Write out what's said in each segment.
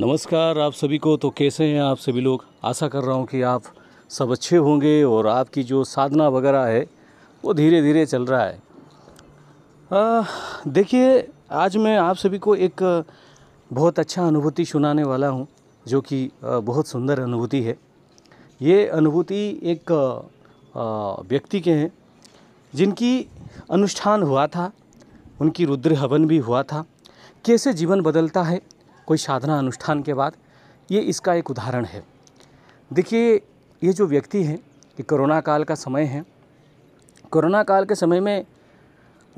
नमस्कार आप सभी को तो कैसे हैं आप सभी लोग आशा कर रहा हूँ कि आप सब अच्छे होंगे और आपकी जो साधना वगैरह है वो धीरे धीरे चल रहा है देखिए आज मैं आप सभी को एक बहुत अच्छा अनुभूति सुनाने वाला हूँ जो कि बहुत सुंदर अनुभूति है ये अनुभूति एक व्यक्ति के हैं जिनकी अनुष्ठान हुआ था उनकी रुद्र हवन भी हुआ था कैसे जीवन बदलता है कोई साधना अनुष्ठान के बाद ये इसका एक उदाहरण है देखिए ये जो व्यक्ति हैं ये कोरोना काल का समय है कोरोना काल के समय में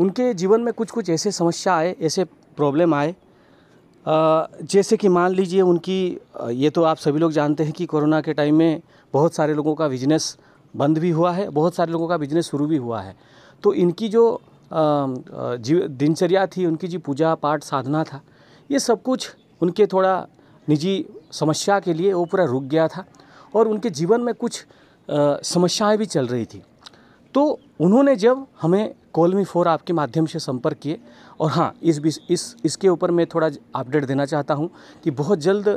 उनके जीवन में कुछ कुछ ऐसे समस्या आए ऐसे प्रॉब्लम आए जैसे कि मान लीजिए उनकी ये तो आप सभी लोग जानते हैं कि कोरोना के टाइम में बहुत सारे लोगों का बिजनेस बंद भी हुआ है बहुत सारे लोगों का बिजनेस शुरू भी हुआ है तो इनकी जो दिनचर्या थी उनकी जो पूजा पाठ साधना था ये सब कुछ उनके थोड़ा निजी समस्या के लिए वो पूरा रुक गया था और उनके जीवन में कुछ समस्याएं भी चल रही थी तो उन्होंने जब हमें कॉलमी फोर आपके माध्यम से संपर्क किए और हाँ इस इस इसके ऊपर मैं थोड़ा अपडेट देना चाहता हूँ कि बहुत जल्द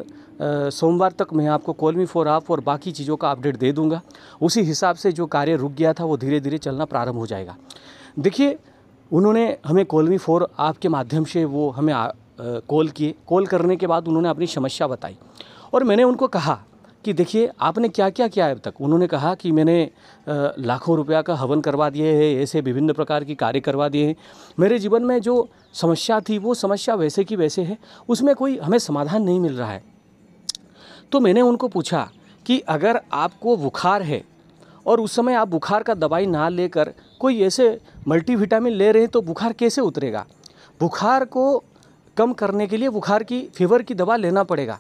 सोमवार तक मैं आपको कॉलमी फोर आप और बाकी चीज़ों का अपडेट दे दूँगा उसी हिसाब से जो कार्य रुक गया था वो धीरे धीरे चलना प्रारंभ हो जाएगा देखिए उन्होंने हमें कॉलमी फोर आपके के माध्यम से वो हमें कॉल किए कॉल करने के बाद उन्होंने अपनी समस्या बताई और मैंने उनको कहा कि देखिए आपने क्या क्या किया है अब तक उन्होंने कहा कि मैंने लाखों रुपया का हवन करवा दिए है ऐसे विभिन्न प्रकार की कार्य करवा दिए हैं मेरे जीवन में जो समस्या थी वो समस्या वैसे की वैसे है उसमें कोई हमें समाधान नहीं मिल रहा है तो मैंने उनको पूछा कि अगर आपको बुखार है और उस समय आप बुखार का दवाई ना लेकर कोई ऐसे मल्टीविटामिन ले रहे हैं तो बुखार कैसे उतरेगा बुखार को कम करने के लिए बुखार की फीवर की दवा लेना पड़ेगा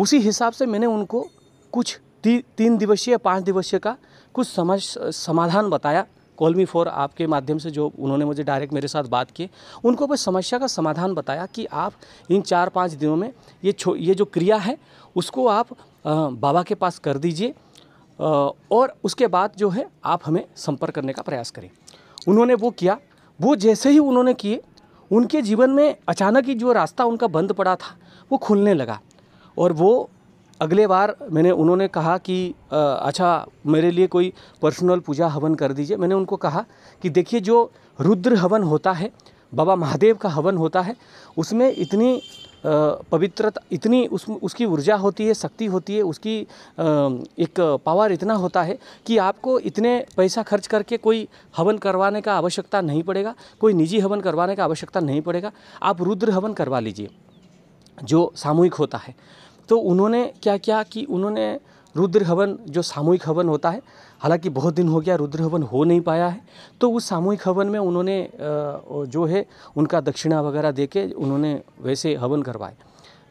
उसी हिसाब से मैंने उनको कुछ ती, तीन दिवसीय पाँच दिवसीय का कुछ समझ समाधान बताया कॉलमी फोर आपके माध्यम से जो उन्होंने मुझे डायरेक्ट मेरे साथ बात की उनको बस समस्या का समाधान बताया कि आप इन चार पाँच दिनों में ये छो ये जो क्रिया है उसको आप बाबा के पास कर दीजिए और उसके बाद जो है आप हमें संपर्क करने का प्रयास करें उन्होंने वो किया वो जैसे ही उन्होंने किए उनके जीवन में अचानक ही जो रास्ता उनका बंद पड़ा था वो खुलने लगा और वो अगले बार मैंने उन्होंने कहा कि आ, अच्छा मेरे लिए कोई पर्सनल पूजा हवन कर दीजिए मैंने उनको कहा कि देखिए जो रुद्र हवन होता है बाबा महादेव का हवन होता है उसमें इतनी पवित्रता इतनी उस उसकी ऊर्जा होती है शक्ति होती है उसकी एक पावर इतना होता है कि आपको इतने पैसा खर्च करके कोई हवन करवाने का आवश्यकता नहीं पड़ेगा कोई निजी हवन करवाने का आवश्यकता नहीं पड़ेगा आप रुद्र हवन करवा लीजिए जो सामूहिक होता है तो उन्होंने क्या किया कि उन्होंने रुद्र हवन जो सामूहिक हवन होता है हालांकि बहुत दिन हो गया रुद्र हवन हो नहीं पाया है तो उस सामूहिक हवन में उन्होंने जो है उनका दक्षिणा वगैरह दे के उन्होंने वैसे हवन करवाए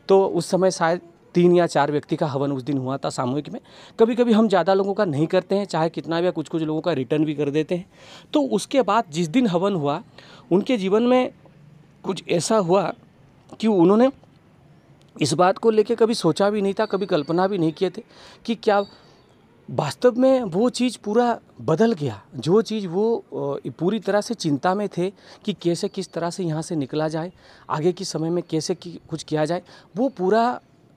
तो उस समय शायद तीन या चार व्यक्ति का हवन उस दिन हुआ था सामूहिक में कभी कभी हम ज़्यादा लोगों का नहीं करते हैं चाहे कितना भी कुछ कुछ लोगों का रिटर्न भी कर देते हैं तो उसके बाद जिस दिन हवन हुआ उनके जीवन में कुछ ऐसा हुआ कि उन्होंने इस बात को लेके कभी सोचा भी नहीं था कभी कल्पना भी नहीं किए थे कि क्या वास्तव में वो चीज़ पूरा बदल गया जो चीज़ वो पूरी तरह से चिंता में थे कि कैसे किस तरह से यहाँ से निकला जाए आगे के समय में कैसे कि कुछ किया जाए वो पूरा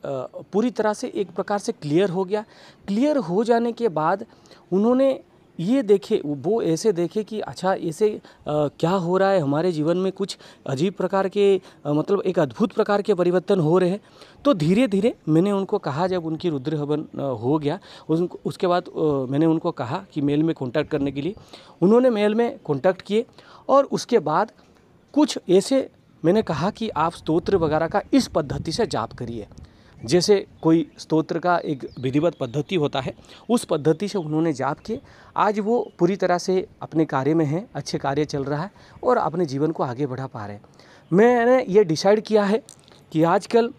पूरी तरह से एक प्रकार से क्लियर हो गया क्लियर हो जाने के बाद उन्होंने ये देखे वो ऐसे देखे कि अच्छा ऐसे क्या हो रहा है हमारे जीवन में कुछ अजीब प्रकार के मतलब एक अद्भुत प्रकार के परिवर्तन हो रहे हैं तो धीरे धीरे मैंने उनको कहा जब उनकी रुद्र हवन हो गया उनको उसके बाद मैंने उनको कहा कि मेल में कॉन्टैक्ट करने के लिए उन्होंने मेल में कॉन्टैक्ट किए और उसके बाद कुछ ऐसे मैंने कहा कि आप स्तोत्र वगैरह का इस पद्धति से जाप करिए जैसे कोई स्तोत्र का एक विधिवत पद्धति होता है उस पद्धति से उन्होंने जाप किए आज वो पूरी तरह से अपने कार्य में हैं अच्छे कार्य चल रहा है और अपने जीवन को आगे बढ़ा पा रहे हैं मैंने ये डिसाइड किया है कि आजकल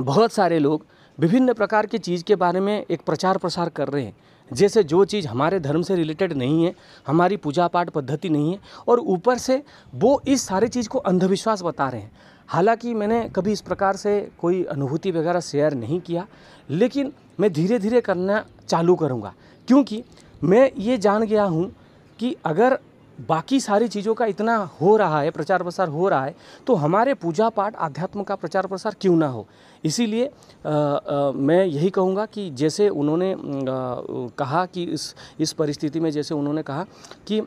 बहुत सारे लोग विभिन्न प्रकार की चीज़ के बारे में एक प्रचार प्रसार कर रहे हैं जैसे जो चीज़ हमारे धर्म से रिलेटेड नहीं है हमारी पूजा पाठ पद्धति नहीं है और ऊपर से वो इस सारे चीज़ को अंधविश्वास बता रहे हैं हालांकि मैंने कभी इस प्रकार से कोई अनुभूति वगैरह शेयर नहीं किया लेकिन मैं धीरे धीरे करना चालू करूँगा क्योंकि मैं ये जान गया हूँ कि अगर बाकी सारी चीज़ों का इतना हो रहा है प्रचार प्रसार हो रहा है तो हमारे पूजा पाठ आध्यात्म का प्रचार प्रसार क्यों ना हो इसीलिए मैं यही कहूँगा कि जैसे उन्होंने आ, कहा कि इस इस परिस्थिति में जैसे उन्होंने कहा कि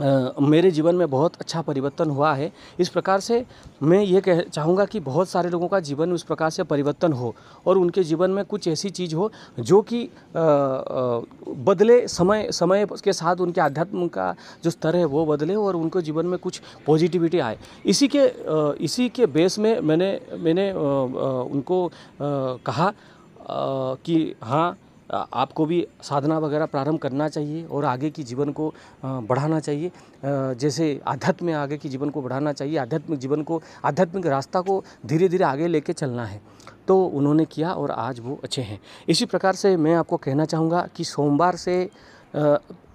मेरे जीवन में बहुत अच्छा परिवर्तन हुआ है इस प्रकार से मैं ये कह चाहूँगा कि बहुत सारे लोगों का जीवन उस प्रकार से परिवर्तन हो और उनके जीवन में कुछ ऐसी चीज़ हो जो कि बदले समय समय के साथ उनके आध्यात्म का जो स्तर है वो बदले और उनके जीवन में कुछ पॉजिटिविटी आए इसी के इसी के बेस में मैंने मैंने उनको कहा कि हाँ आपको भी साधना वगैरह प्रारंभ करना चाहिए और आगे की जीवन को बढ़ाना चाहिए जैसे आध्यात्म में आगे की जीवन को बढ़ाना चाहिए आध्यात्मिक जीवन को आध्यात्मिक रास्ता को धीरे धीरे आगे लेके चलना है तो उन्होंने किया और आज वो अच्छे हैं इसी प्रकार से मैं आपको कहना चाहूँगा कि सोमवार से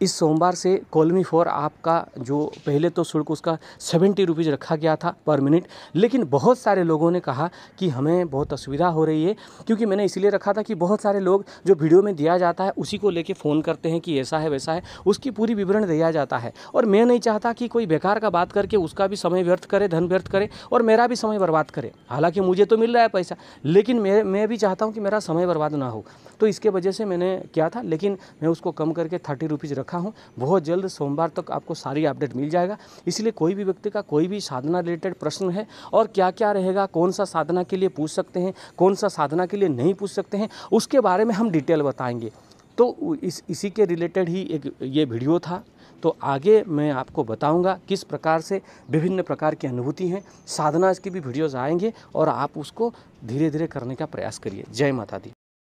इस सोमवार से कॉलमी फोर आपका जो पहले तो शुल्क उसका सेवेंटी रुपीज़ रखा गया था पर मिनट लेकिन बहुत सारे लोगों ने कहा कि हमें बहुत असुविधा हो रही है क्योंकि मैंने इसलिए रखा था कि बहुत सारे लोग जो वीडियो में दिया जाता है उसी को लेके फ़ोन करते हैं कि ऐसा है वैसा है उसकी पूरी विवरण दिया जाता है और मैं नहीं चाहता कि कोई बेकार का बात करके उसका भी समय व्यर्थ करे धन व्यर्थ करे और मेरा भी समय बर्बाद करे हालांकि मुझे तो मिल रहा है पैसा लेकिन मैं मैं भी चाहता हूँ कि मेरा समय बर्बाद ना हो तो इसके वजह से मैंने किया था लेकिन मैं उसको कम करके थर्टी रुपीज़ रख रखा हूँ बहुत जल्द सोमवार तक आपको सारी अपडेट मिल जाएगा इसलिए कोई भी व्यक्ति का कोई भी साधना रिलेटेड प्रश्न है और क्या क्या रहेगा कौन सा साधना के लिए पूछ सकते हैं कौन सा साधना के लिए नहीं पूछ सकते हैं उसके बारे में हम डिटेल बताएंगे तो इस इसी के रिलेटेड ही एक ये वीडियो था तो आगे मैं आपको बताऊंगा किस प्रकार से विभिन्न प्रकार की अनुभूति हैं साधना इसकी भी वीडियोज़ आएंगे और आप उसको धीरे धीरे करने का प्रयास करिए जय माता दी